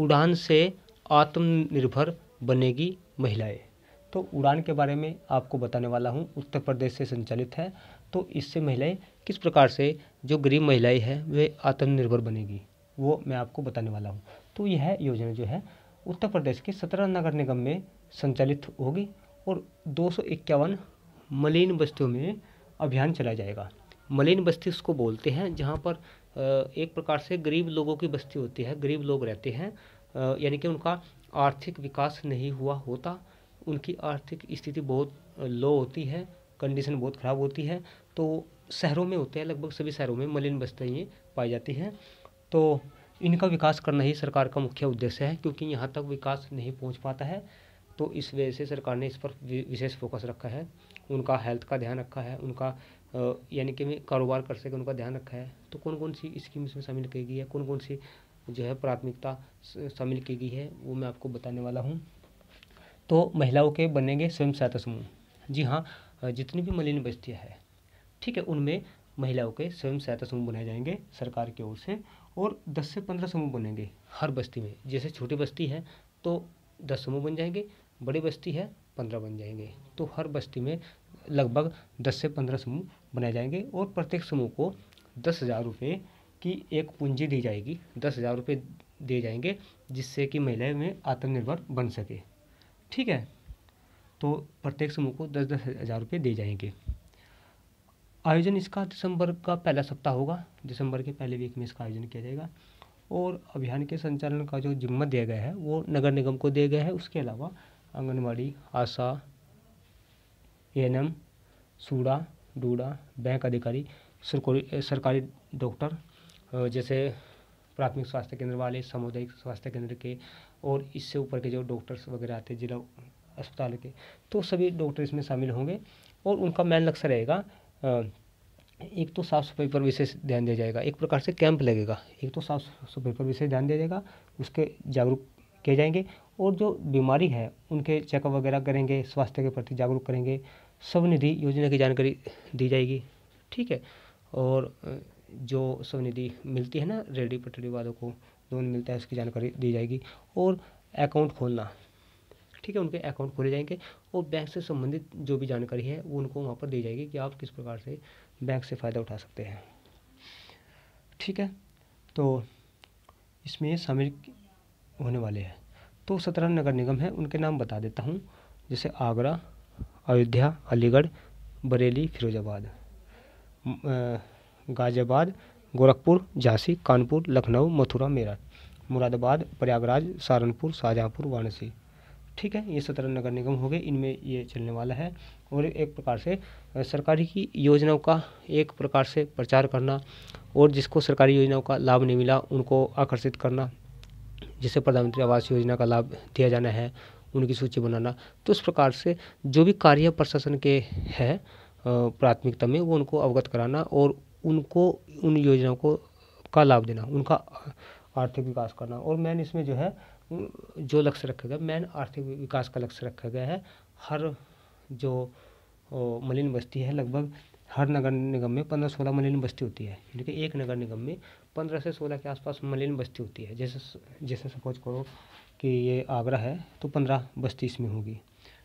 उड़ान से आत्मनिर्भर बनेगी महिलाएं तो उड़ान के बारे में आपको बताने वाला हूँ उत्तर प्रदेश से संचालित है तो इससे महिलाएं किस प्रकार से जो गरीब महिलाएं हैं वे आत्मनिर्भर बनेगी वो मैं आपको बताने वाला हूँ तो यह योजना जो है उत्तर प्रदेश के सत्रह नगर निगम में संचालित होगी और दो मलिन बस्तियों में अभियान चलाया जाएगा मलिन बस्ती उसको बोलते हैं जहाँ पर एक प्रकार से गरीब लोगों की बस्ती होती है गरीब लोग रहते हैं यानी कि उनका आर्थिक विकास नहीं हुआ होता उनकी आर्थिक स्थिति बहुत लो होती है कंडीशन बहुत ख़राब होती है तो शहरों में होते हैं लगभग सभी शहरों में मलिन बस्तियाँ पाई जाती हैं तो इनका विकास करना ही सरकार का मुख्य उद्देश्य है क्योंकि यहाँ तक विकास नहीं पहुँच पाता है तो इस वजह से सरकार ने इस पर विशेष फोकस रखा है उनका हेल्थ का ध्यान रखा है उनका यानी कि हमें कारोबार कर सकें उनका ध्यान रखा है तो कौन कौन सी स्कीम इसमें शामिल की गई है कौन कौन सी जो है प्राथमिकता शामिल की गई है वो मैं आपको बताने वाला हूँ तो महिलाओं के बनेंगे स्वयं सहायता समूह जी हाँ जितनी भी मलिन बस्तियाँ हैं ठीक है उनमें महिलाओं के स्वयं सहायता समूह बनाए जाएंगे सरकार की ओर से और दस से पंद्रह समूह बनेंगे हर बस्ती में जैसे छोटी बस्ती है तो दस समूह बन जाएंगे बड़ी बस्ती है पंद्रह बन जाएंगे तो हर बस्ती में लगभग दस से पंद्रह समूह बनाए जाएंगे और प्रत्येक समूह को दस हज़ार रुपये की एक पूंजी दी जाएगी दस हज़ार रुपये दिए जाएंगे जिससे कि महिलाएं में आत्मनिर्भर बन सके ठीक है तो प्रत्येक समूह को दस दस हज़ार रुपये दिए जाएंगे आयोजन इसका दिसंबर का पहला सप्ताह होगा दिसंबर के पहले वीक में इसका आयोजन किया जाएगा और अभियान के संचालन का जो जिम्मा दिया गया है वो नगर निगम को दिया गया है उसके अलावा आंगनबाड़ी आशा एएनएम सूड़ा डूड़ा बैंक अधिकारी सरकारी डॉक्टर जैसे प्राथमिक स्वास्थ्य केंद्र वाले सामुदायिक स्वास्थ्य केंद्र के और इससे ऊपर के जो डॉक्टर्स वगैरह आते हैं जिला अस्पताल के तो सभी डॉक्टर इसमें शामिल होंगे और उनका मेन लक्ष्य रहेगा एक तो साफ़ सफाई पर विशेष ध्यान दिया जाएगा एक प्रकार से कैंप लगेगा एक तो साफ़ सफाई पर विशेष ध्यान दिया जाएगा उसके जागरूक किए जाएंगे और जो बीमारी है उनके चेकअप वगैरह करेंगे स्वास्थ्य के प्रति जागरूक करेंगे स्वनिधि योजना की जानकारी दी जाएगी ठीक है और जो स्वनिधि मिलती है ना रेडी पटरी वालों को लोन मिलता है उसकी जानकारी दी जाएगी और अकाउंट खोलना ठीक है उनके अकाउंट खोले जाएंगे और बैंक से संबंधित जो भी जानकारी है वो उनको वहाँ पर दी जाएगी कि आप किस प्रकार से बैंक से फ़ायदा उठा सकते हैं ठीक है तो इसमें शामिल होने वाले हैं तो सत्रह नगर निगम है उनके नाम बता देता हूँ जैसे आगरा अयोध्या अलीगढ़ बरेली फिरोजाबाद गाजियाबाद गोरखपुर झांसी कानपुर लखनऊ मथुरा मेरठ मुरादाबाद प्रयागराज सहारनपुर शाहजहाँपुर वाराणसी ठीक है ये सत्रह नगर निगम हो गए इनमें ये चलने वाला है और एक प्रकार से सरकारी की योजनाओं का एक प्रकार से प्रचार करना और जिसको सरकारी योजनाओं का लाभ नहीं मिला उनको आकर्षित करना जिसे प्रधानमंत्री आवास योजना का लाभ दिया जाना है उनकी सूची बनाना तो इस प्रकार से जो भी कार्य प्रशासन के हैं प्राथमिकता में वो उनको अवगत कराना और उनको उन योजनाओं को का लाभ देना उनका आर्थिक विकास करना और मैन इसमें जो है जो लक्ष्य रखा गया मैन आर्थिक विकास का लक्ष्य रखा गया है हर जो मलिन बस्ती है लगभग हर नगर निगम में पंद्रह सोलह मलिन बस्ती होती है यानी कि एक नगर निगम में पंद्रह से सोलह के आसपास मलिन बस्ती होती है जैसे जैसे सपोज करो कि ये आगरा है तो पंद्रह बस्ती इसमें होगी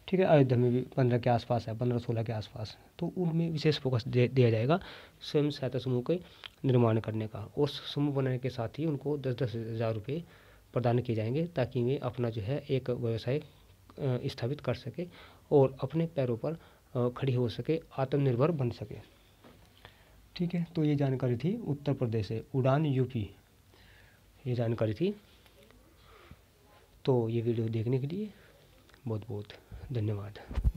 ठीक है अयोध्या में भी पंद्रह के आसपास है पंद्रह सोलह के आसपास तो उनमें विशेष फोकस दे, दिया जाएगा स्वयं सहायता समूह के निर्माण करने का और समूह बनाने के साथ ही उनको दस दस हज़ार रुपये प्रदान किए जाएंगे ताकि वे अपना जो है एक व्यवसाय स्थापित कर सके और अपने पैरों पर खड़ी हो सके आत्मनिर्भर बन सके ठीक है तो ये जानकारी थी उत्तर प्रदेश से उड़ान यूपी ये जानकारी थी तो ये वीडियो देखने के लिए बहुत बहुत धन्यवाद